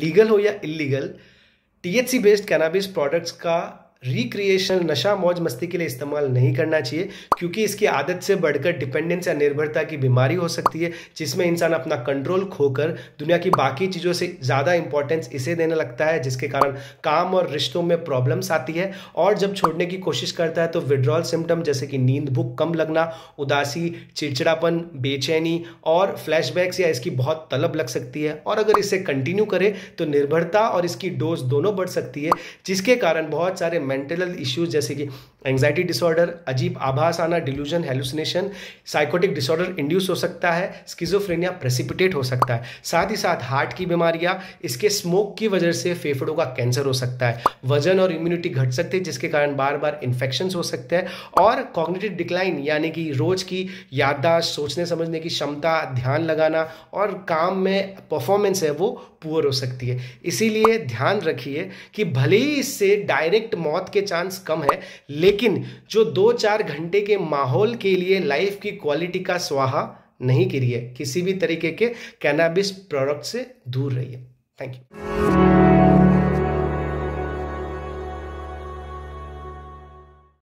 legal हो या illegal THC based cannabis products का रिक्रिएशन नशा मौज मस्ती के लिए इस्तेमाल नहीं करना चाहिए क्योंकि इसकी आदत से बढ़कर डिपेंडेंस या निर्भरता की बीमारी हो सकती है जिसमें इंसान अपना कंट्रोल खोकर दुनिया की बाकी चीज़ों से ज़्यादा इंपॉर्टेंस इसे देने लगता है जिसके कारण काम और रिश्तों में प्रॉब्लम्स आती है और जब छोड़ने की कोशिश करता है तो विड्रॉल सिम्टम जैसे कि नींद भूख कम लगना उदासी चिड़चिड़ापन बेचैनी और फ्लैशबैक्स या इसकी बहुत तलब लग सकती है और अगर इसे कंटिन्यू करे तो निर्भरता और इसकी डोज दोनों बढ़ सकती है जिसके कारण बहुत सारे मेंटल इश्यूज जैसे कि एंग्जाइटी डिसऑर्डर अजीब आभास आना delusion hallucination psychotic disorder induce हो सकता है स्किजोफ्रेनिया प्रेसिपिटेट हो सकता है साथ ही साथ हार्ट की बीमारियां इसके स्मोक की वजह से फेफड़ों का कैंसर हो सकता है वजन और इम्यूनिटी घट सकती है जिसके कारण बार बार इन्फेक्शन हो सकते हैं और कॉग्निटिव डिक्लाइन यानी कि रोज की याददाश्त सोचने समझने की क्षमता ध्यान लगाना और काम में परफॉर्मेंस है वो पुअर हो सकती है इसीलिए ध्यान रखिए कि भले ही इससे डायरेक्ट मौत मौत के चांस कम है लेकिन जो दो चार घंटे के माहौल के लिए लाइफ की क्वालिटी का स्वाहा नहीं गिरी किसी भी तरीके के कैनाबिस प्रोडक्ट से दूर रहिए थैंक यू